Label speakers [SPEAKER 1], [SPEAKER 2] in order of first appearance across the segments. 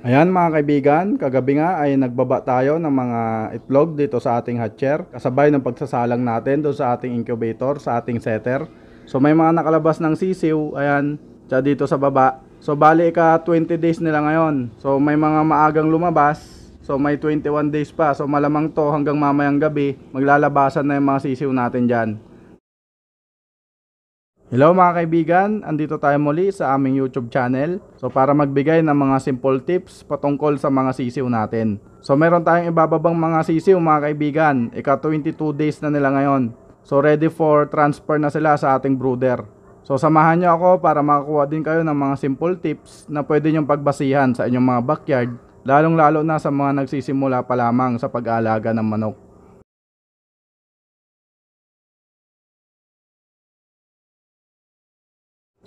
[SPEAKER 1] Ayan mga kaibigan, kagabi nga ay nagbaba tayo ng mga itlog dito sa ating hatcher kasabay ng pagsasalang natin doon sa ating incubator, sa ating setter. So may mga nakalabas ng sisiw, ayan, siya dito sa baba. So bali ika 20 days nila ngayon. So may mga maagang lumabas, so may 21 days pa. So malamang to hanggang mamayang gabi, maglalabasan na yung mga sisiw natin dyan. Hello mga kaibigan, andito tayo muli sa aming YouTube channel. So para magbigay ng mga simple tips patungkol sa mga sisiw natin. So meron tayong ibababang mga sisiw mga kaibigan, ika 22 days na nila ngayon. So ready for transfer na sila sa ating brooder. So samahan nyo ako para makakuha din kayo ng mga simple tips na pwede nyong pagbasihan sa inyong mga backyard, lalong lalo na sa mga nagsisimula pa lamang sa pag-aalaga ng manok.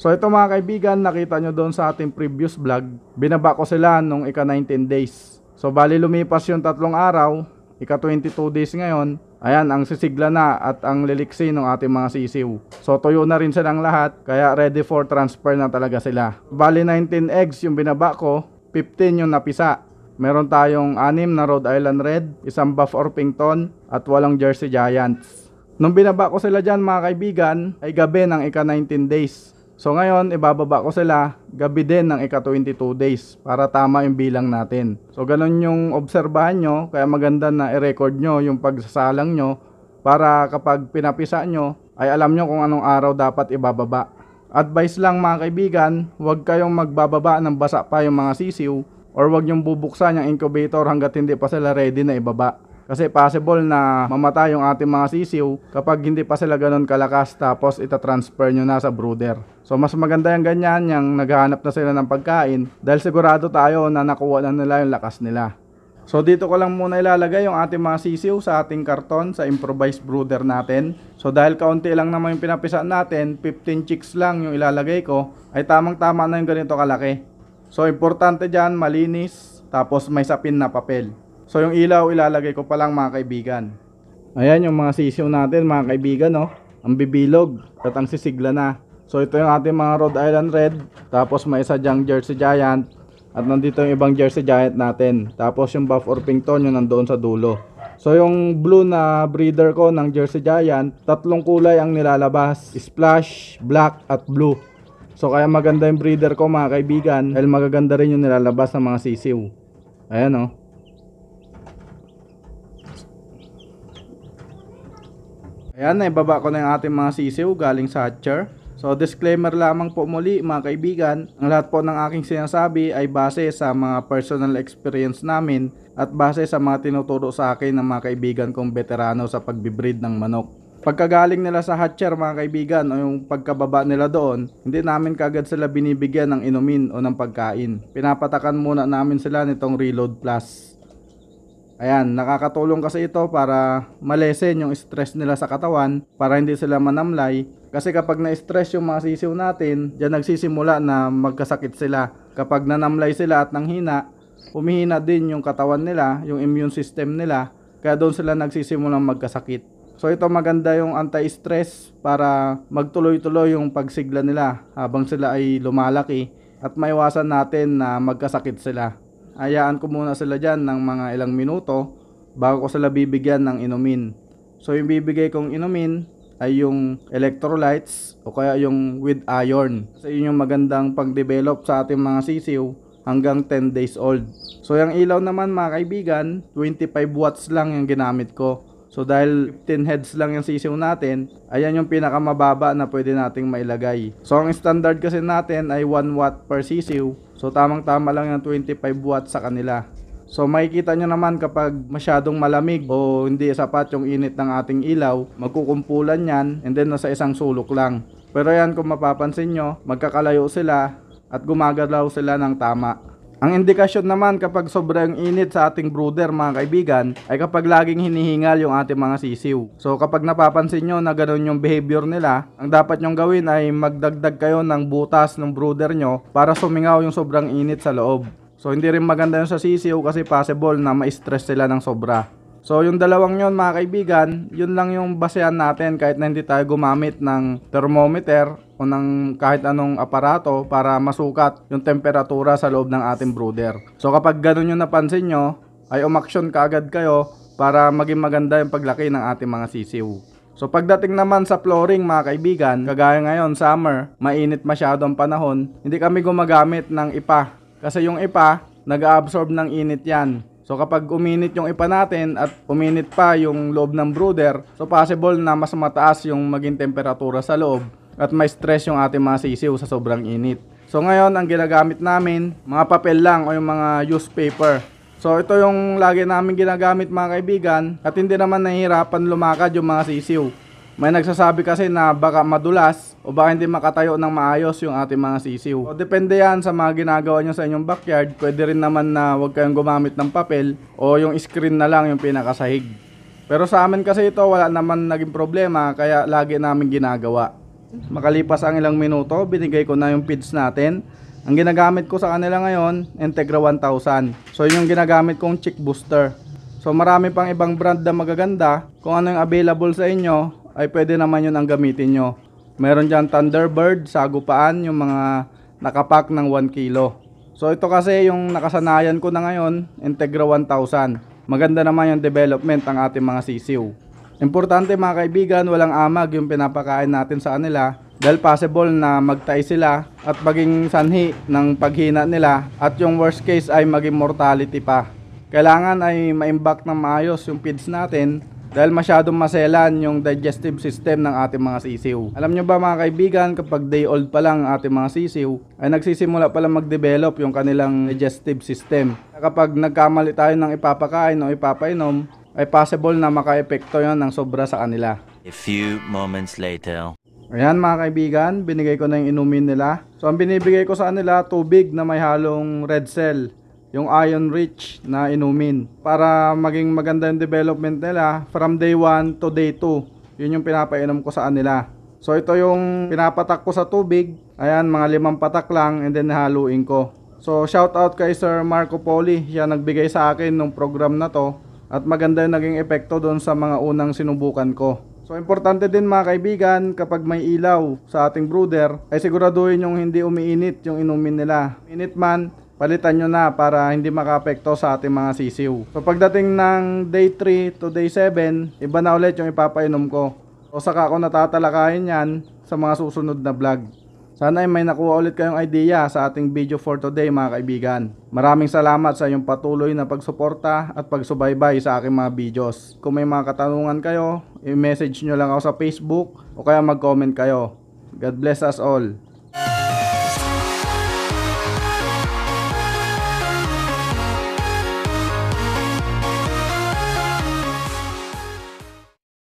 [SPEAKER 1] So ito mga kaibigan, nakita nyo doon sa ating previous vlog, binaba ko sila nung ika 19 days. So bali lumipas yung tatlong araw, ika 22 days ngayon, ayan ang sisigla na at ang liliksi ng ating mga sisiw. So tuyo na rin silang lahat, kaya ready for transfer na talaga sila. Bali 19 eggs yung binaba ko, 15 yung napisa. Meron tayong anim na Rhode Island Red, isang Buff Orpington at walang Jersey Giants. Nung binaba ko sila dyan mga kaibigan, ay gabi ng ika 19 days. So ngayon, ibababa ko sila gabi din ng ika-22 days para tama yung bilang natin. So ganun yung obserbahan nyo, kaya maganda na i-record nyo yung pagsasalang nyo para kapag pinapisa nyo, ay alam nyo kung anong araw dapat ibababa. Advice lang mga kaibigan, huwag kayong magbababa ng basa pa yung mga sisiw or huwag nyong bubuksan yung incubator hanggat hindi pa sila ready na ibaba. Kasi possible na mamatay yung ating mga sisiw kapag hindi pa sila ganun kalakas tapos itatransfer nyo na sa brooder. So mas maganda yung ganyan yung naghahanap na sila ng pagkain dahil sigurado tayo na nakuha na nila yung lakas nila. So dito ko lang muna ilalagay yung ating mga sisiw sa ating karton sa improvised brooder natin. So dahil kaunti lang naman yung pinapisa natin, 15 chicks lang yung ilalagay ko, ay tamang tama na yung ganito kalaki. So importante dyan, malinis, tapos may sapin na papel. So yung ilaw ilalagay ko pa lang mga kaibigan. Ayan yung mga sisiw natin mga kaibigan no. Oh. Ang bibilog at ang sisigla na. So ito yung ating mga Rhode Island Red. Tapos may isa dyang Jersey Giant. At nandito yung ibang Jersey Giant natin. Tapos yung Buff Orpington yung nandoon sa dulo. So yung blue na breeder ko ng Jersey Giant, tatlong kulay ang nilalabas. Splash, black at blue. So kaya maganda yung breeder ko mga kaibigan dahil magaganda rin yung nilalabas ng mga sisiw. Ayan o. Oh. Ayan, naibaba ko na yung ating mga sisiw galing sa hatcher. So disclaimer lamang po muli mga kaibigan, ang lahat po ng aking sinasabi ay base sa mga personal experience namin at base sa mga tinuturo sa akin ng mga kaibigan kong veterano sa pagbibreed ng manok. Pagkagaling nila sa hatcher mga kaibigan o yung pagkababa nila doon, hindi namin kagad sila binibigyan ng inumin o ng pagkain. Pinapatakan muna namin sila nitong Reload Plus. Ayan, nakakatulong kasi ito para malesen yung stress nila sa katawan para hindi sila manamlay. Kasi kapag na-stress yung mga sisiw natin, dyan nagsisimula na magkasakit sila. Kapag nanamlay sila at nanghina, humihina din yung katawan nila, yung immune system nila. Kaya doon sila nagsisimulang magkasakit. So ito maganda yung anti-stress para magtuloy-tuloy yung pagsigla nila habang sila ay lumalaki at maiwasan natin na magkasakit sila hayaan ko muna sila dyan ng mga ilang minuto bago ko sila bibigyan ng inumin. So yung bibigay kong inumin ay yung electrolytes o kaya yung with iron. Sa so, yun yung magandang pag-develop sa ating mga sisiw hanggang 10 days old. So yung ilaw naman mga kaibigan, 25 watts lang yung ginamit ko. So dahil 15 heads lang yung sisiw natin, ayan yung pinakamababa na pwede nating mailagay. So ang standard kasi natin ay 1 watt per sisiw. So tamang-tama lang yung 25 watt sa kanila. So makikita nyo naman kapag masyadong malamig o hindi sapat yung init ng ating ilaw, magkukumpulan yan and then nasa isang sulok lang. Pero yan kung mapapansin nyo, magkakalayo sila at gumagalaw sila ng tama. Ang indikasyon naman kapag sobrang init sa ating brooder mga kaibigan ay kapag laging hinihingal yung ating mga sisiw. So kapag napapansin nyo na ganun yung behavior nila, ang dapat nyong gawin ay magdagdag kayo ng butas ng brooder nyo para sumingaw yung sobrang init sa loob. So hindi rin maganda yun sa sisiw kasi possible na ma-stress sila ng sobra. So yung dalawang yon mga kaibigan, yun lang yung basehan natin kahit na hindi tayo gumamit ng thermometer o ng kahit anong aparato para masukat yung temperatura sa loob ng ating brooder. So kapag ganun yung napansin nyo, ay umaksyon kaagad kayo para maging maganda yung paglaki ng ating mga sisiw. So pagdating naman sa flooring mga kaibigan, kagaya ngayon summer, mainit masyado ang panahon, hindi kami gumagamit ng ipa. Kasi yung ipa, nag-absorb ng init yan. So kapag uminit yung ipa natin at uminit pa yung loob ng brooder, so possible na mas mataas yung maging temperatura sa loob at may stress yung ating mga sisiw sa sobrang init. So ngayon, ang ginagamit namin, mga papel lang o yung mga used paper. So ito yung lagi namin ginagamit mga kaibigan at hindi naman nahihirapan lumakad yung mga sisiw. May nagsasabi kasi na baka madulas o baka hindi makatayo ng maayos yung ating mga sisiw. So, depende yan sa mga ginagawa nyo sa inyong backyard. Pwede rin naman na huwag kayong gumamit ng papel o yung screen na lang yung pinakasahig. Pero sa amin kasi ito wala naman naging problema kaya lagi namin ginagawa. Makalipas ang ilang minuto, binigay ko na yung feeds natin. Ang ginagamit ko sa kanila ngayon, Integra 1000. So yun yung ginagamit kong chick booster. So marami pang ibang brand na magaganda. Kung ano yung available sa inyo, ay pwede naman yun ang gamitin nyo. Meron dyan Thunderbird, sagupaan, yung mga nakapack ng 1 kilo. So ito kasi yung nakasanayan ko na ngayon, Integra 1000. Maganda naman yung development ng ating mga sisiw. Importante mga kaibigan, walang amag yung pinapakain natin sa kanila dahil possible na magtay sila at maging sanhi ng paghina nila at yung worst case ay maging mortality pa. Kailangan ay maimbak ng maayos yung feeds natin dahil masyadong maselan yung digestive system ng ating mga sisiw. Alam nyo ba mga kaibigan, kapag day old pa lang ang ating mga sisiw, ay nagsisimula pa lang mag-develop yung kanilang digestive system. Kapag nagkamali tayo ng ipapakain o ipapainom, ay possible na makaepekto yon ng sobra sa kanila. A few moments later. Ayan mga kaibigan, binigay ko na yung inumin nila. So ang binibigay ko sa kanila, tubig na may halong red cell, yung iron rich na inumin. Para maging maganda yung development nila from day 1 to day 2. Yun yung pinapainom ko sa kanila. So ito yung pinapatak ko sa tubig. Ayan, mga limang patak lang and then haluin ko. So shout out kay Sir Marco Poli, siya nagbigay sa akin ng program na to. At maganda yung naging epekto doon sa mga unang sinubukan ko. So importante din mga kaibigan kapag may ilaw sa ating brooder ay siguraduhin yung hindi umiinit yung inumin nila. Init man, palitan nyo na para hindi makapekto sa ating mga sisiw. So pagdating ng day 3 to day 7, iba na ulit yung ipapainom ko. O saka ako natatalakayin yan sa mga susunod na vlog. Sana ay may nakuha ulit kayong idea sa ating video for today mga kaibigan. Maraming salamat sa inyong patuloy na pagsuporta at pagsubaybay sa aking mga videos. Kung may mga katanungan kayo, i-message nyo lang ako sa Facebook o kaya mag-comment kayo. God bless us all.